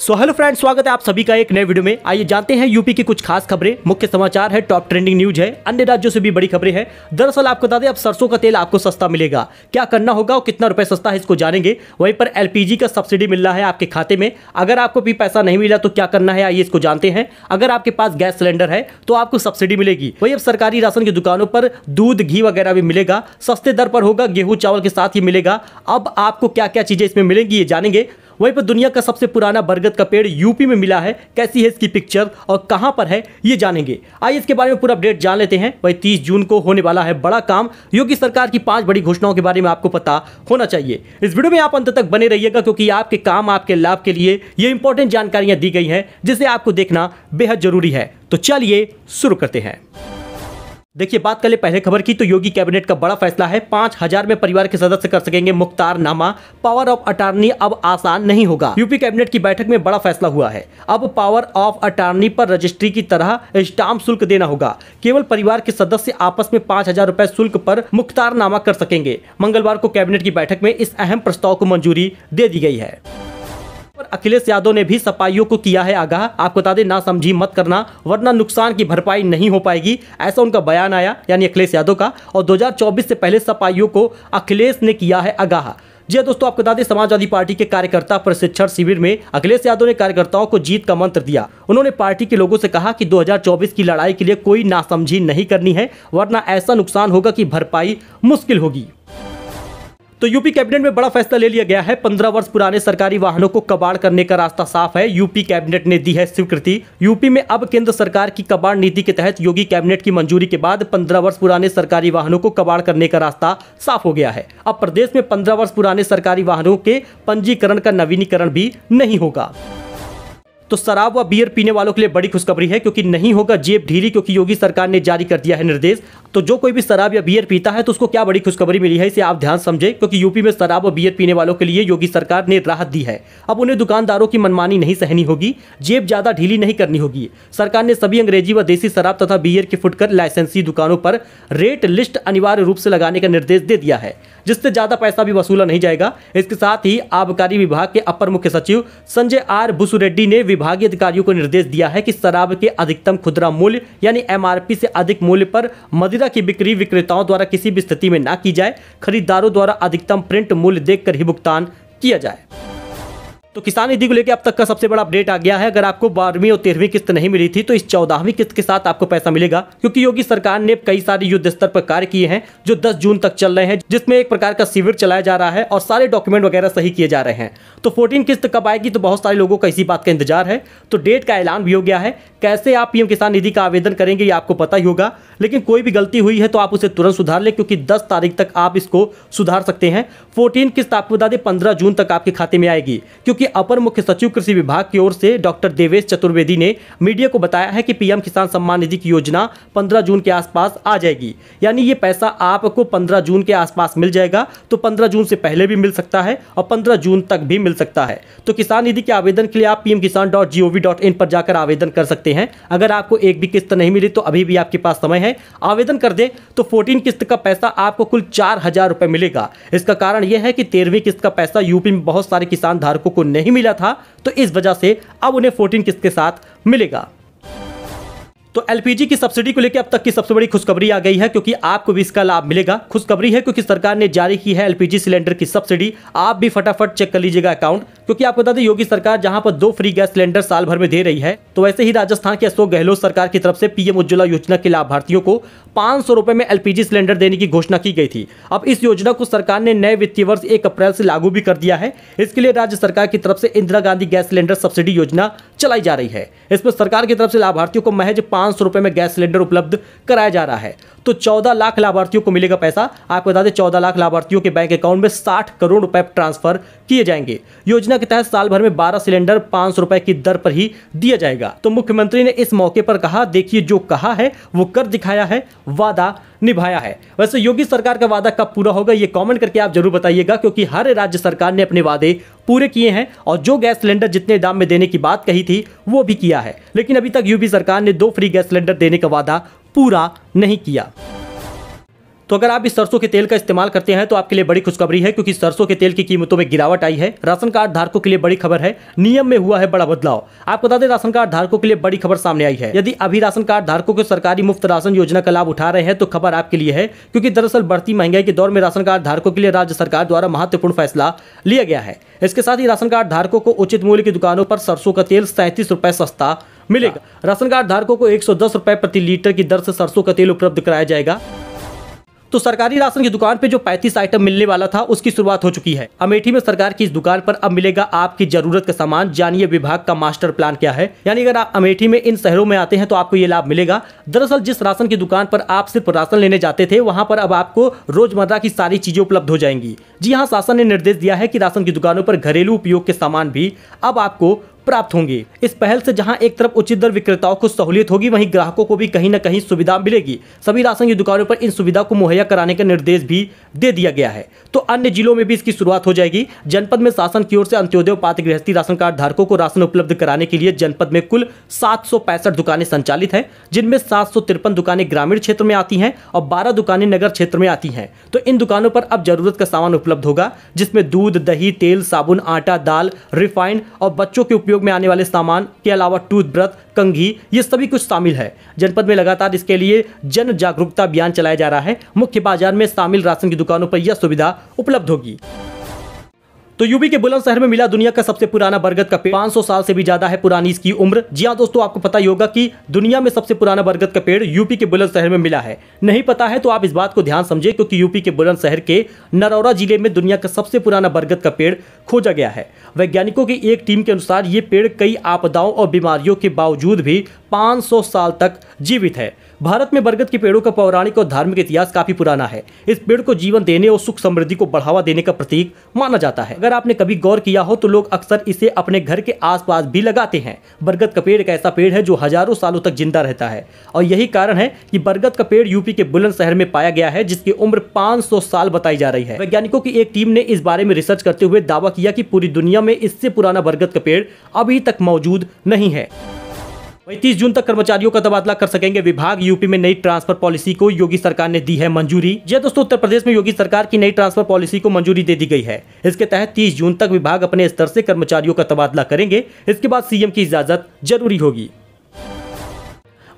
so hello friends स्वागत है आप सभी का एक नए वीडियो में आइए जानते हैं यूपी की कुछ खास खबरें मुख्य समाचार है टॉप ट्रेंडिंग न्यूज है अन्य राज्यों से भी बड़ी खबरें हैं दरअसल आपको बता दें अब सरसों का तेल आपको सस्ता मिलेगा क्या करना होगा और कितना रुपए सस्ता है इसको जानेंगे वहीं पर एलपीजी का सब्सिडी मिल रहा है आपके खाते में अगर आपको भी पैसा नहीं मिला तो क्या करना है आइए इसको जानते हैं अगर आपके पास गैस सिलेंडर है तो आपको सब्सिडी मिलेगी वही अब सरकारी राशन की दुकानों पर दूध घी वगैरह भी मिलेगा सस्ते दर पर होगा गेहूं चावल के साथ ही मिलेगा अब आपको क्या क्या चीजें इसमें मिलेंगी ये जानेंगे वहीं पर दुनिया का सबसे पुराना बरगद का पेड़ यूपी में मिला है कैसी है इसकी पिक्चर और कहाँ पर है ये जानेंगे आइए इसके बारे में पूरा अपडेट जान लेते हैं वही तीस जून को होने वाला है बड़ा काम योगी सरकार की पांच बड़ी घोषणाओं के बारे में आपको पता होना चाहिए इस वीडियो में आप अंत तक बने रहिएगा क्योंकि आपके काम आपके लाभ के लिए ये इंपॉर्टेंट जानकारियां दी गई हैं जिसे आपको देखना बेहद जरूरी है तो चलिए शुरू करते हैं देखिए बात कर ले पहले खबर की तो योगी कैबिनेट का बड़ा फैसला है पांच हजार में परिवार के सदस्य कर सकेंगे मुख्तार नामा पावर ऑफ अटार्नी अब आसान नहीं होगा यूपी कैबिनेट की बैठक में बड़ा फैसला हुआ है अब पावर ऑफ अटार्नी पर रजिस्ट्री की तरह स्टाम्प शुल्क देना होगा केवल परिवार के सदस्य आपस में पांच हजार रूपए शुल्क पर मुख्तार नामा कर सकेंगे मंगलवार को कैबिनेट की बैठक में इस अहम प्रस्ताव को मंजूरी दे दी गई है अखिलेश यादव ने भी सपाइयों को किया है आगाह आपको बता दें ना समझी मत करना वरना नुकसान की भरपाई नहीं हो पाएगी ऐसा उनका बयान आया यानी अखिलेश यादव का और 2024 से पहले सपाइयों को अखिलेश ने किया है आगाह जी हाँ, दोस्तों आपको बता दें समाजवादी पार्टी के कार्यकर्ता प्रशिक्षण शिविर में अखिलेश यादव ने कार्यकर्ताओं को जीत का मंत्र दिया उन्होंने पार्टी के लोगों से कहा कि 2024 की लड़ाई के लिए कोई नासमझी नहीं करनी है वरना ऐसा नुकसान होगा कि भरपाई मुश्किल होगी तो यूपी कैबिनेट में बड़ा फैसला ले लिया गया है पंद्रह वर्ष पुराने सरकारी वाहनों को कबाड़ करने का रास्ता साफ है यूपी कैबिनेट ने दी है स्वीकृति यूपी में अब केंद्र सरकार की कबाड़ नीति के तहत योगी कैबिनेट की मंजूरी के बाद पंद्रह वर्ष पुराने सरकारी वाहनों को कबाड़ करने का रास्ता साफ हो गया है अब प्रदेश में पंद्रह वर्ष पुराने सरकारी वाहनों के पंजीकरण का नवीनीकरण भी नहीं होगा तो शराब व बियर पीने वालों के लिए बड़ी खुशखबरी है क्योंकि नहीं होगा जेब ढीली क्योंकि योगी सरकार ने जारी कर दिया है निर्देश तो जो कोई भी शराब या बियर पीता है तो उसको क्या बड़ी खुशखबरी मिली है इसे आप ध्यान समझे क्योंकि यूपी में शराब और बियर पीने वालों के लिए योगी सरकार ने राहत दी है अब उन्हें दुकानदारों की मनमानी नहीं सहनी होगी जेब ज़्यादा ढीली नहीं करनी होगी सरकार ने सभी अंग्रेजी व देसी शराब तथा बियर की फुटकर लाइसेंसी दुकानों पर रेट लिस्ट अनिवार्य रूप से लगाने का निर्देश दे दिया है जिससे ज़्यादा पैसा भी वसूला नहीं जाएगा इसके साथ ही आबकारी विभाग के अपर मुख्य सचिव संजय आर बुसुरेड्डी ने विभागीय अधिकारियों को निर्देश दिया है कि शराब के अधिकतम खुदरा मूल्य यानी एमआरपी से अधिक मूल्य पर मदिर सुविधा की बिक्री विक्रेताओं द्वारा किसी भी स्थिति में ना की जाए खरीदारों द्वारा अधिकतम प्रिंट मूल्य देखकर ही भुगतान किया जाए तो किसान निधि को लेकर अब तक का सबसे बड़ा अपडेट आ गया है अगर आपको बारहवीं और तेरहवीं किस्त नहीं मिली थी तो इस चौदहवीं किस्त के साथ आपको पैसा मिलेगा क्योंकि योगी सरकार ने कई सारे युद्ध स्तर पर कार्य किए हैं जो 10 जून तक चल रहे हैं जिसमें एक प्रकार का शिविर चलाया जा रहा है और सारे डॉक्यूमेंट वगैरह सही किए जा रहे हैं तो फोर्टीन किस्त कब आएगी तो बहुत सारे लोगों का इसी बात का इंतजार है तो डेट का ऐलान भी हो गया है कैसे आप पीएम किसान निधि का आवेदन करेंगे ये आपको पता ही होगा लेकिन कोई भी गलती हुई है तो आप उसे तुरंत सुधार लें क्योंकि दस तारीख तक आप इसको सुधार सकते हैं फोर्टीन किस्त आपको बता दें पंद्रह जून तक आपके खाते में आएगी क्योंकि जबकि अपर मुख्य सचिव कृषि विभाग की ओर से डॉक्टर देवेश चतुर्वेदी ने मीडिया को बताया है कि पीएम किसान सम्मान निधि की योजना 15 जून के आसपास आ जाएगी यानी ये पैसा आपको 15 जून के आसपास मिल जाएगा तो 15 जून से पहले भी मिल सकता है और 15 जून तक भी मिल सकता है तो किसान निधि के आवेदन के लिए आप पी किसान पर जाकर आवेदन कर सकते हैं अगर आपको एक भी किस्त नहीं मिली तो अभी भी आपके पास समय है आवेदन कर दे तो फोर्टीन किस्त का पैसा आपको कुल चार मिलेगा इसका कारण यह है कि तेरहवीं किस्त का पैसा यूपी में बहुत सारे किसान धारकों को नहीं मिला था तो इस वजह से अब उन्हें फोर्टीन किस्त के साथ मिलेगा तो एलपीजी की सब्सिडी को लेकर अब तक की सबसे बड़ी खुशखबरी आ गई है क्योंकि आपको भी इसका लाभ मिलेगा खुशखबरी है क्योंकि सरकार ने जारी की है एलपीजी सिलेंडर की सब्सिडी आप भी फटाफट चेक कर लीजिएगा अकाउंट क्योंकि आपको बता दें योगी सरकार जहां पर दो फ्री गैस सिलेंडर साल भर में दे रही है तो वैसे ही राजस्थान के अशोक गहलोत सरकार की तरफ से पीएम उज्ज्वला योजना के लाभार्थियों को पांच सौ में एलपीजी सिलेंडर देने की घोषणा की गई थी अब इस योजना को सरकार ने नए वित्तीय वर्ष एक अप्रैल से लागू भी कर दिया है इसके लिए राज्य सरकार की तरफ से Indira Gandhi gas cylinder subsidy योजना चलाई जा रही है इसमें सरकार की तरफ से लाभार्थियों को महज पांच सौ रुपए में गैस सिलेंडर उपलब्ध कराया जा रहा है तो चौदह लाख लाभार्थियों को मिलेगा पैसा आपको बता दें चौदह लाख लाभार्थियों के बैंक अकाउंट में साठ करोड़ रुपए ट्रांसफर किए जाएंगे योजना के तहत साल भर में बारह सिलेंडर पांच सौ रुपए की दर पर ही दिया जाएगा तो मुख्यमंत्री ने इस मौके पर कहा देखिए जो कहा है वो कर दिखाया है वादा निभाया है वैसे योगी सरकार का वादा कब पूरा होगा ये कॉमेंट करके आप जरूर बताइएगा क्योंकि हर राज्य सरकार ने अपने वादे पूरे किए हैं और जो गैस सिलेंडर जितने दाम में देने की बात कही थी वो भी किया है लेकिन अभी तक यूपी सरकार ने दो फ्री गैस सिलेंडर देने का वादा पूरा नहीं किया तो अगर आप इस सरसों के तेल का इस्तेमाल करते हैं तो आपके लिए बड़ी खुशखबरी है क्योंकि सरसों के तेल की कीमतों में गिरावट आई है राशन कार्ड धारकों के लिए बड़ी खबर है नियम में हुआ है बड़ा बदलाव आपको बता दें राशन कार्ड धारकों के लिए बड़ी खबर सामने आई है यदि अभी राशन कार्ड धारकों को सरकारी मुफ्त राशन योजना का लाभ उठा रहे हैं तो खबर आपके लिए है क्योंकि दरअसल बढ़ती महंगाई के दौर में राशन कार्ड धारकों के लिए राज्य सरकार द्वारा महत्वपूर्ण फैसला लिया गया है इसके साथ ही राशन कार्ड धारकों को उचित मूल्य की दुकानों पर सरसों का तेल सैंतीस रुपए सस्ता मिलेगा राशन कार्ड धारकों को एक सौ प्रति लीटर की दर से सरसों का तेल उपलब्ध कराया जाएगा तो सरकारी राशन की दुकान पे जो पैंतीस आइटम मिलने वाला था उसकी शुरुआत हो चुकी है अमेठी में सरकार की इस दुकान पर अब मिलेगा आपकी जरूरत का सामान जानिए विभाग का मास्टर प्लान क्या है यानी अगर आप अमेठी में इन शहरों में आते हैं तो आपको ये लाभ मिलेगा दरअसल जिस राशन की दुकान पर आप सिर्फ राशन लेने जाते थे वहाँ पर अब आपको रोजमर्रा की सारी चीजें उपलब्ध हो जाएंगी जी हाँ शासन ने निर्देश दिया है की राशन की दुकानों पर घरेलू उपयोग के सामान भी अब आपको प्राप्त होंगे इस पहल से जहां एक तरफ उचित दर विक्रेताओं को सहूलियत होगी वहीं ग्राहकों को भी कहीं न कहीं सुविधा मिलेगी सभी राशन की दुकानों पर इन सुविधा को मुहैया कराने का निर्देश भी दे दिया गया है तो अन्य जिलों में भी इसकी शुरुआत हो जाएगी जनपद में शासन की ओर से अंत्योदय पात्र गृहस्थी राशन कार्ड धारकों को राशन उपलब्ध कराने के लिए जनपद में कुल सात दुकानें संचालित हैं जिनमें सात दुकानें ग्रामीण क्षेत्र में आती हैं और बारह दुकानें नगर क्षेत्र में आती हैं तो इन दुकानों पर अब जरूरत का सामान उपलब्ध होगा जिसमें दूध दही तेल साबुन आटा दाल रिफाइंड और बच्चों के उपयोग में आने वाले सामान के अलावा टूथब्रश कंघी ये सभी कुछ शामिल है जनपद में लगातार इसके लिए जन जागरूकता अभियान चलाया जा रहा है मुख्य बाजार में शामिल राशन की दुकानों पर यह सुविधा उपलब्ध होगी तो यूपी के बुलंदशहर में मिला दुनिया का सबसे पुराना बरगद का पेड़ 500 साल से भी ज्यादा है पुरानी इसकी उम्र जी हाँ दोस्तों आपको पता ही होगा कि दुनिया में सबसे पुराना बरगद का पेड़ यूपी के बुलंदशहर में मिला है नहीं पता है तो आप इस बात को ध्यान समझे क्योंकि यूपी के बुलंदशहर के नरौरा जिले में दुनिया का सबसे पुराना बरगद का पेड़ खोजा गया है वैज्ञानिकों की एक टीम के अनुसार ये पेड़ कई आपदाओं और बीमारियों के बावजूद भी 500 साल तक जीवित है भारत में बरगद के पेड़ों का पौराणिक और धार्मिक इतिहास काफी पुराना है इस पेड़ को जीवन देने और सुख समृद्धि को बढ़ावा देने का प्रतीक माना जाता है अगर आपने कभी गौर किया हो तो लोग अक्सर इसे अपने घर के आसपास भी लगाते हैं बरगद का पेड़ एक ऐसा पेड़ है जो हजारों सालों तक जिंदा रहता है और यही कारण है कि बरगद का पेड़ यूपी के बुलंदशहर में पाया गया है जिसकी उम्र पांच साल बताई जा रही है वैज्ञानिकों की एक टीम ने इस बारे में रिसर्च करते हुए दावा किया कि पूरी दुनिया में इससे पुराना बरगद का पेड़ अभी तक मौजूद नहीं है वही तीस जून तक कर्मचारियों का तबादला कर सकेंगे विभाग यूपी में नई ट्रांसफर पॉलिसी को योगी सरकार ने दी है मंजूरी जी दोस्तों उत्तर प्रदेश में योगी सरकार की नई ट्रांसफर पॉलिसी को मंजूरी दे दी गई है इसके तहत तीस जून तक विभाग अपने स्तर से कर्मचारियों का तबादला करेंगे इसके बाद सीएम की इजाजत जरूरी होगी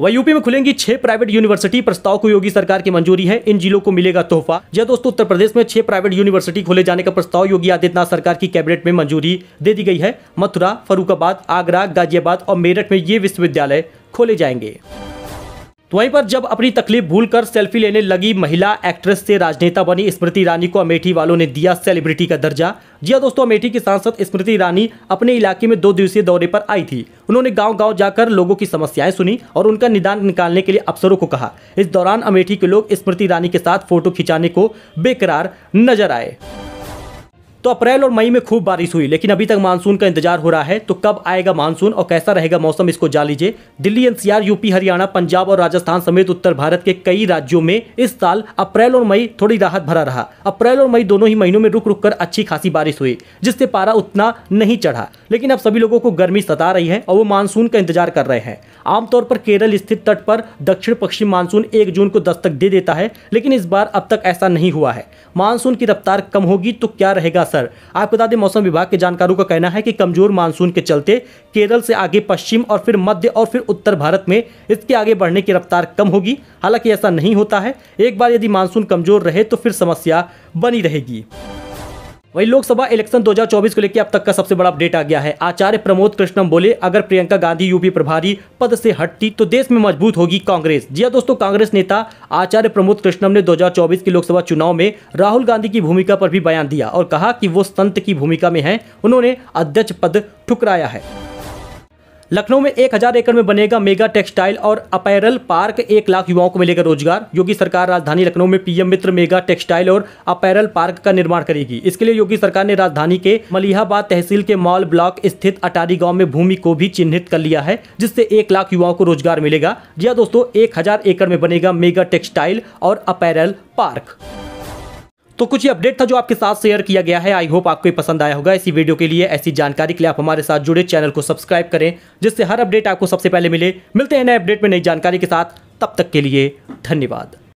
वह यूपी में खुलेंगी छह प्राइवेट यूनिवर्सिटी प्रस्ताव को योगी सरकार की मंजूरी है इन जिलों को मिलेगा तोहफा यह हाँ दोस्तों उत्तर प्रदेश में छह प्राइवेट यूनिवर्सिटी खोले जाने का प्रस्ताव योगी आदित्यनाथ सरकार की कैबिनेट में मंजूरी दे दी गई है मथुरा फरुखाबाद आगरा गाजियाबाद और मेरठ में ये विश्वविद्यालय खोले जाएंगे तो वहीं पर जब अपनी तकलीफ भूलकर सेल्फी लेने लगी महिला एक्ट्रेस से राजनेता बनी स्मृति ईरानी को अमेठी वालों ने दिया सेलिब्रिटी का दर्जा जी हाँ दोस्तों अमेठी की सांसद स्मृति ईरानी अपने इलाके में दो दिवसीय दौरे पर आई थी उन्होंने गांव-गांव जाकर लोगों की समस्याएं सुनी और उनका निदान निकालने के लिए अफसरों को कहा इस दौरान अमेठी के लोग स्मृति ईरानी के साथ फोटो खिंचाने को बेकरार नजर आए तो अप्रैल और मई में खूब बारिश हुई लेकिन अभी तक मानसून का इंतजार हो रहा है तो कब आएगा मानसून और कैसा रहेगा मौसम इसको जा लीजिए दिल्ली एनसीआर यूपी हरियाणा पंजाब और राजस्थान समेत उत्तर भारत के कई राज्यों में इस साल अप्रैल और मई थोड़ी राहत भरा रहा अप्रैल और मई दोनों ही महीनों में रुक रुक कर अच्छी खासी बारिश हुई जिससे पारा उतना नहीं चढ़ा लेकिन अब सभी लोगों को गर्मी सता रही है और वो मानसून का इंतजार कर रहे हैं आमतौर पर केरल स्थित तट पर दक्षिण पश्चिम मानसून एक जून को दस्तक दे देता है लेकिन इस बार अब तक ऐसा नहीं हुआ है मानसून की रफ्तार कम होगी तो क्या रहेगा असर आपको बता दें मौसम विभाग के जानकारों का कहना है कि कमजोर मानसून के चलते केरल से आगे पश्चिम और फिर मध्य और फिर उत्तर भारत में इसके आगे बढ़ने की रफ्तार कम होगी हालांकि ऐसा नहीं होता है एक बार यदि मानसून कमजोर रहे तो फिर समस्या बनी रहेगी वही लोकसभा इलेक्शन 2024 को लेकर अब तक का सबसे बड़ा अपडेट आ गया है आचार्य प्रमोद कृष्णम बोले अगर प्रियंका गांधी यूपी प्रभारी पद से हटती तो देश में मजबूत होगी कांग्रेस जी हाँ दोस्तों कांग्रेस नेता आचार्य प्रमोद कृष्णम ने 2024 के लोकसभा चुनाव में राहुल गांधी की भूमिका पर भी बयान दिया और कहा कि वो संत की भूमिका में है उन्होंने अध्यक्ष पद ठुकराया है लखनऊ में एक हजार एकड़ में बनेगा मेगा टेक्सटाइल और अपैरल पार्क एक लाख युवाओं को मिलेगा रोजगार योगी सरकार राजधानी लखनऊ में पीएम मित्र मेगा टेक्सटाइल और अपैरल पार्क का निर्माण करेगी इसके लिए योगी सरकार ने राजधानी के मलिहाबाद तहसील के मॉल ब्लॉक स्थित अटारी गाँव में भूमि को भी चिन्हित कर लिया है जिससे एक लाख युवाओं को रोजगार मिलेगा जी दोस्तों एक हजार एकड़ में बनेगा मेगा टेक्सटाइल और अपैरल पार्क तो कुछ ही अपडेट था जो आपके साथ शेयर किया गया है आई होप आपको ये पसंद आया होगा इसी वीडियो के लिए ऐसी जानकारी के लिए आप हमारे साथ जुड़े चैनल को सब्सक्राइब करें जिससे हर अपडेट आपको सबसे पहले मिले मिलते हैं नए अपडेट में नई जानकारी के साथ तब तक के लिए धन्यवाद